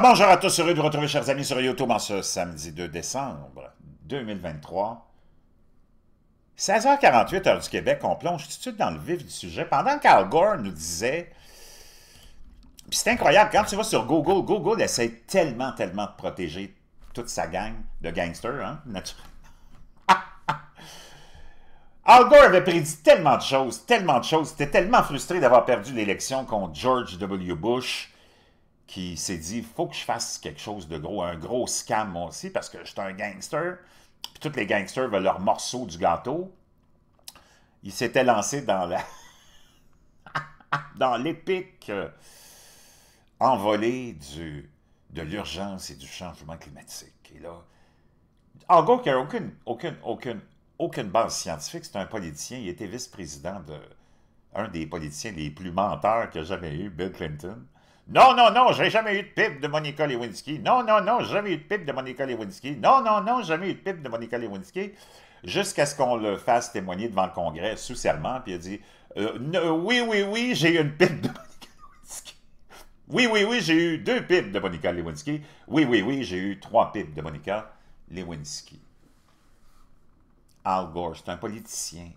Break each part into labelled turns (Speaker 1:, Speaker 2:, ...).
Speaker 1: bonjour à tous, heureux de vous retrouver, chers amis, sur YouTube en ce samedi 2 décembre 2023. 16h48, heure du Québec, on plonge tout de suite dans le vif du sujet. Pendant qu'Al Gore nous disait... c'est incroyable, quand tu vas sur Google, Google essaie tellement, tellement de protéger toute sa gang de gangsters, hein, Al Gore avait prédit tellement de choses, tellement de choses. Il était tellement frustré d'avoir perdu l'élection contre George W. Bush qui s'est dit faut que je fasse quelque chose de gros, un gros scam moi aussi, parce que je suis un gangster, puis tous les gangsters veulent leur morceau du gâteau. Il s'était lancé dans la. dans l'épique euh, envolée du, de l'urgence et du changement climatique. Et là, en gros, il n'y a aucune, aucune, aucune, aucune base scientifique. C'est un politicien. Il était vice-président de un des politiciens les plus menteurs que j'avais eu, Bill Clinton. Non, non, non, j'ai jamais eu de pipe de Monica Lewinsky. Non, non, non, j'ai jamais eu de pipe de Monica Lewinsky. Non, non, non, jamais eu de pipe de Monica Lewinsky. Jusqu'à ce qu'on le fasse témoigner devant le Congrès sous puis il a dit euh, euh, Oui, oui, oui, j'ai eu une pipe de Monica Lewinsky. Oui, oui, oui, j'ai eu deux pipes de Monica Lewinsky. Oui, oui, oui, j'ai eu trois pipes de Monica Lewinsky. Al Gore, c'est un politicien.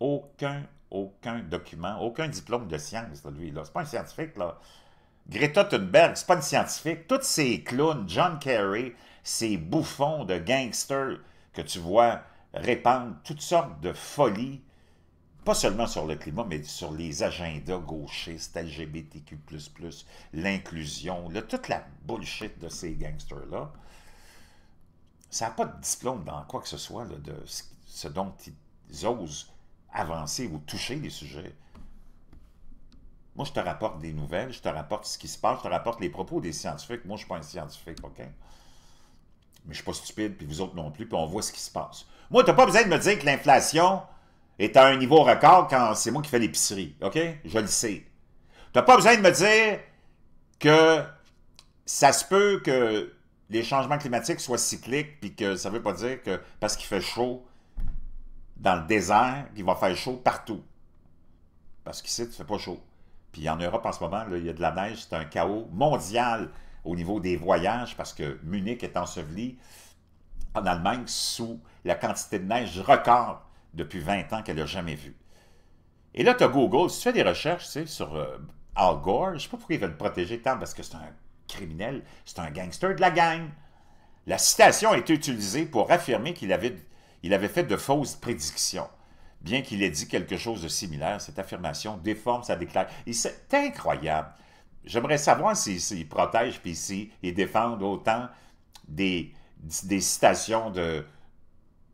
Speaker 1: Aucun, aucun document, aucun diplôme de science, de lui. Là. C'est pas un scientifique, là. Greta Thunberg, c'est pas une scientifique. Tous ces clowns, John Kerry, ces bouffons de gangsters que tu vois répandre toutes sortes de folies, pas seulement sur le climat, mais sur les agendas gauchistes, LGBTQ++, l'inclusion, toute la bullshit de ces gangsters-là. Ça n'a pas de diplôme dans quoi que ce soit de ce dont ils osent avancer ou toucher les sujets. Moi, je te rapporte des nouvelles, je te rapporte ce qui se passe, je te rapporte les propos des scientifiques. Moi, je ne suis pas un scientifique, OK? Mais je ne suis pas stupide, puis vous autres non plus, puis on voit ce qui se passe. Moi, tu n'as pas besoin de me dire que l'inflation est à un niveau record quand c'est moi qui fais l'épicerie, OK? Je le sais. Tu n'as pas besoin de me dire que ça se peut que les changements climatiques soient cycliques, puis que ça ne veut pas dire que parce qu'il fait chaud dans le désert, il va faire chaud partout. Parce qu'ici, tu ne fais pas chaud. Puis en Europe en ce moment, il y a de la neige, c'est un chaos mondial au niveau des voyages parce que Munich est enseveli en Allemagne sous la quantité de neige record depuis 20 ans qu'elle n'a jamais vue. Et là, tu as Google, si tu fais des recherches sur euh, Al Gore, je ne sais pas pourquoi ils veulent le protéger tant parce que c'est un criminel, c'est un gangster de la gang. La citation a été utilisée pour affirmer qu'il avait, il avait fait de fausses prédictions bien qu'il ait dit quelque chose de similaire, cette affirmation déforme sa déclaration. C'est incroyable. J'aimerais savoir s'il si, protège puis s'il défend autant des, citations de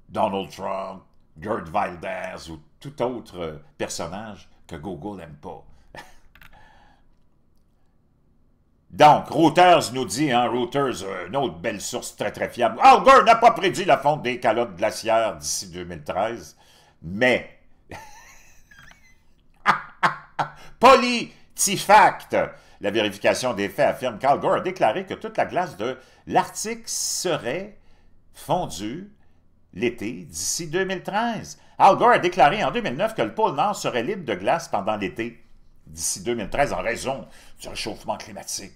Speaker 1: Donald Trump, Gerd Wilders ou tout autre euh, personnage que Google n'aime pas. Donc, Reuters nous dit, hein, Reuters, euh, une autre belle source très très fiable, Gore n'a pas prédit la fonte des calottes glaciaires d'ici 2013 mais... Politifact! La vérification des faits affirme qu'Al Gore a déclaré que toute la glace de l'Arctique serait fondue l'été d'ici 2013. Al Gore a déclaré en 2009 que le pôle Nord serait libre de glace pendant l'été d'ici 2013 en raison du réchauffement climatique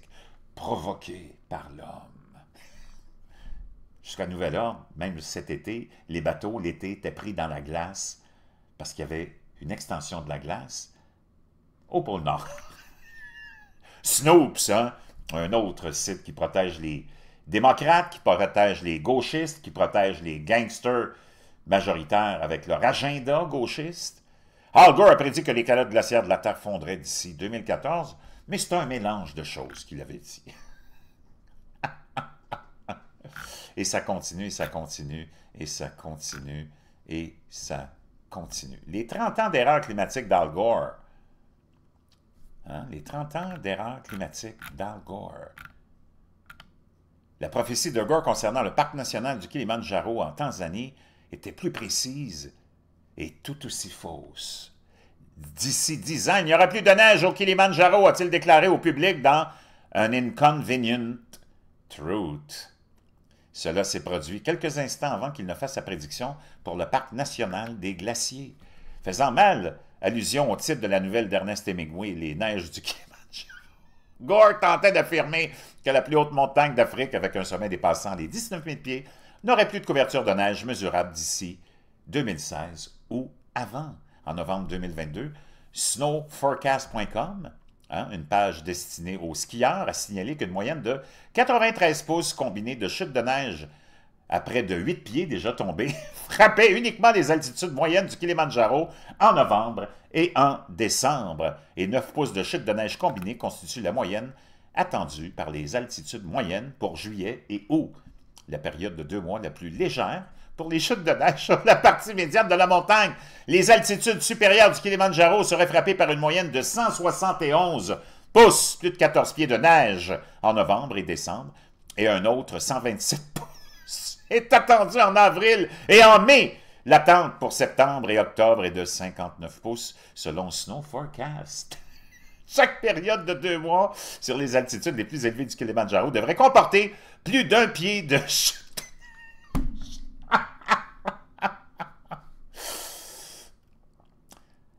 Speaker 1: provoqué par l'homme jusqu'à nouvel ordre, même cet été, les bateaux, l'été, étaient pris dans la glace parce qu'il y avait une extension de la glace au pôle Nord. Snoops, hein? un autre site qui protège les démocrates, qui protège les gauchistes, qui protège les gangsters majoritaires avec leur agenda gauchiste. Al Gore a prédit que les calottes glaciaires de la Terre fondraient d'ici 2014, mais c'est un mélange de choses qu'il avait dit. Et ça continue, et ça continue, et ça continue, et ça continue. Les 30 ans d'erreur climatique d'Al Gore. Hein? Les 30 ans d'erreur climatique d'Al Gore. La prophétie de Gore concernant le parc national du Kilimanjaro en Tanzanie était plus précise et tout aussi fausse. D'ici 10 ans, il n'y aura plus de neige au Kilimanjaro, a-t-il déclaré au public dans An Inconvenient Truth. Cela s'est produit quelques instants avant qu'il ne fasse sa prédiction pour le Parc national des glaciers, faisant mal allusion au titre de la nouvelle d'Ernest Hemingway, Les neiges du Kilimanjaro. Gore tentait d'affirmer que la plus haute montagne d'Afrique, avec un sommet dépassant les 19 000 pieds, n'aurait plus de couverture de neige mesurable d'ici 2016 ou avant, en novembre 2022. Snowforecast.com Hein, une page destinée aux skieurs a signalé qu'une moyenne de 93 pouces combinés de chutes de neige à près de 8 pieds déjà tombés frappait uniquement les altitudes moyennes du Kilimanjaro en novembre et en décembre. Et 9 pouces de chutes de neige combinées constituent la moyenne attendue par les altitudes moyennes pour juillet et août la période de deux mois la plus légère pour les chutes de neige sur la partie médiane de la montagne. Les altitudes supérieures du Kilimanjaro seraient frappées par une moyenne de 171 pouces, plus de 14 pieds de neige en novembre et décembre, et un autre 127 pouces est attendu en avril et en mai. L'attente pour septembre et octobre est de 59 pouces selon Snow Forecast. Chaque période de deux mois sur les altitudes les plus élevées du Kilimanjaro devrait comporter plus d'un pied de chute.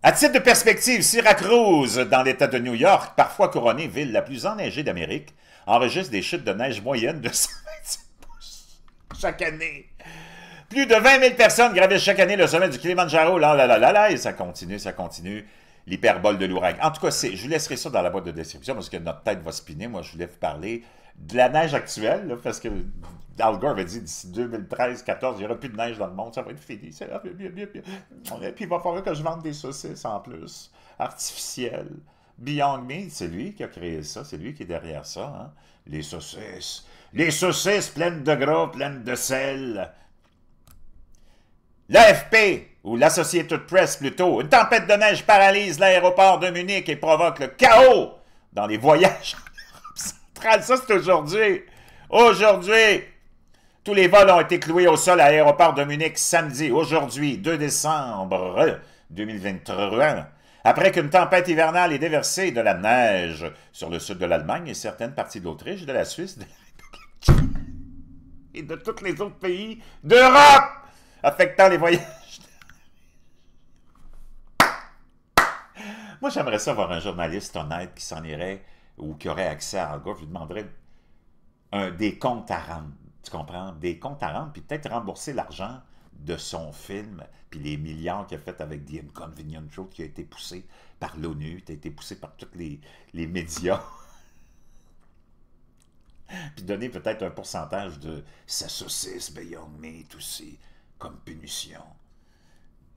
Speaker 1: À titre de perspective, Syracuse, dans l'État de New York, parfois couronnée ville la plus enneigée d'Amérique, enregistre des chutes de neige moyennes de 127 pouces chaque année. Plus de 20 000 personnes gravissent chaque année le sommet du Kilimanjaro. Là, là, là, là, là, ça continue, ça continue l'hyperbole de l'ouragan. En tout cas, je vous laisserai ça dans la boîte de description parce que notre tête va spinner. Moi, je voulais vous parler de la neige actuelle, parce que Al avait dit d'ici 2013-14, il n'y aura plus de neige dans le monde, ça va être fini. puis il va falloir que je vende des saucisses en plus, artificielles. Beyond Meat, c'est lui qui a créé ça, c'est lui qui est derrière ça. Hein. Les saucisses. Les saucisses pleines de gras, pleines de sel. L'AFP ou l'Associated Press plutôt, une tempête de neige paralyse l'aéroport de Munich et provoque le chaos dans les voyages en centrale. Ça, c'est aujourd'hui. Aujourd'hui, tous les vols ont été cloués au sol à l'aéroport de Munich samedi, aujourd'hui, 2 décembre 2023, après qu'une tempête hivernale ait déversé de la neige sur le sud de l'Allemagne et certaines parties de l'Autriche, de la Suisse, de la République et de tous les autres pays d'Europe, affectant les voyages Moi, j'aimerais ça voir un journaliste honnête qui s'en irait ou qui aurait accès à un je lui demanderais un, des comptes à rendre. Tu comprends? Des comptes à rendre, puis peut-être rembourser l'argent de son film, puis les milliards qu'il a fait avec The Inconvenient Show qui a été poussé par l'ONU, qui a été poussé par tous les, médias. puis donner peut-être un pourcentage de sa saucisse Beyond Meat aussi, comme punition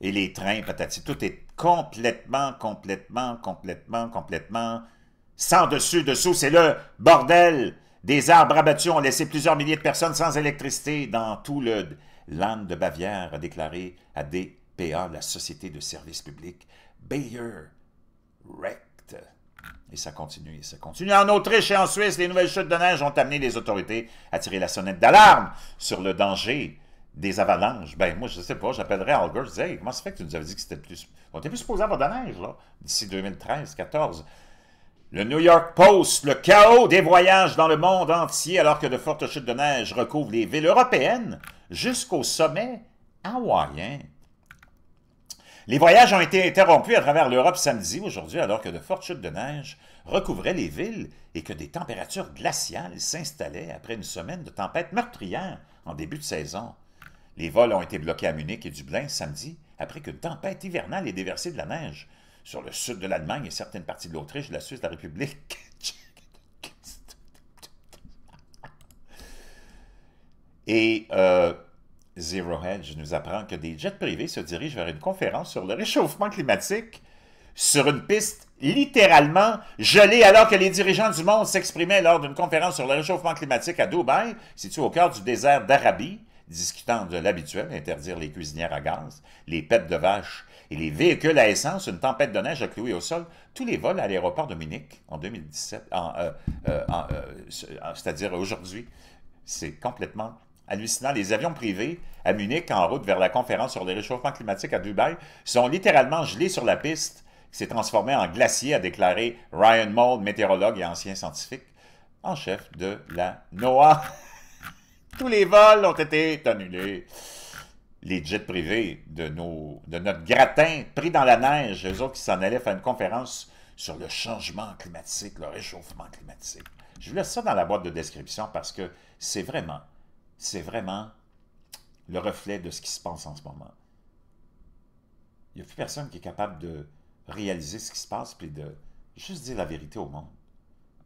Speaker 1: et les trains, patati. Tout est complètement, complètement, complètement, complètement sans dessus, dessous. C'est le bordel. Des arbres abattus ont laissé plusieurs milliers de personnes sans électricité dans tout le land de Bavière, a déclaré à DPA, la Société de services publics Bayer Rect. Et ça continue, ça continue. En Autriche et en Suisse, les nouvelles chutes de neige ont amené les autorités à tirer la sonnette d'alarme sur le danger des avalanches. Ben, moi, je sais pas, j'appellerais Albert je disais, comment ça fait que tu nous avais dit que c'était plus. On était plus supposé avoir de neige, là, d'ici 2013-14. Le New York Post, le chaos des voyages dans le monde entier alors que de fortes chutes de neige recouvrent les villes européennes jusqu'au sommet hawaïen. Les voyages ont été interrompus à travers l'Europe samedi aujourd'hui alors que de fortes chutes de neige recouvraient les villes et que des températures glaciales s'installaient après une semaine de tempêtes meurtrières en début de saison. Les vols ont été bloqués à Munich et Dublin samedi après qu'une tempête hivernale ait déversé de la neige sur le sud de l'Allemagne et certaines parties de l'Autriche, de la Suisse, de la République. Et euh, Zero Hedge nous apprend que des jets privés se dirigent vers une conférence sur le réchauffement climatique sur une piste littéralement gelée alors que les dirigeants du monde s'exprimaient lors d'une conférence sur le réchauffement climatique à Dubaï, située au cœur du désert d'Arabie discutant de l'habituel, interdire les cuisinières à gaz, les pets de vache et les véhicules à essence, une tempête de neige a cloué au sol tous les vols à l'aéroport de Munich en 2017, euh, euh, euh, c'est-à-dire aujourd'hui. C'est complètement hallucinant. Les avions privés à Munich, en route vers la conférence sur le réchauffement climatique à Dubaï, sont littéralement gelés sur la piste qui s'est transformée en glacier, a déclaré Ryan Mould, météorologue et ancien scientifique en chef de la NOAA tous les vols ont été annulés. Les jets privés de, nos, de notre gratin pris dans la neige, eux autres qui s'en allaient faire une conférence sur le changement climatique, le réchauffement climatique. Je vous laisse ça dans la boîte de description parce que c'est vraiment, c'est vraiment le reflet de ce qui se passe en ce moment. Il n'y a plus personne qui est capable de réaliser ce qui se passe puis de juste dire la vérité au monde,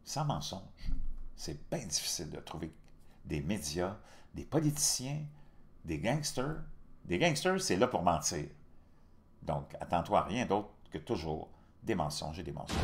Speaker 1: sans mensonge. C'est bien difficile de trouver des médias, des politiciens, des gangsters. Des gangsters, c'est là pour mentir. Donc, attends-toi rien d'autre que toujours des mensonges et des mensonges.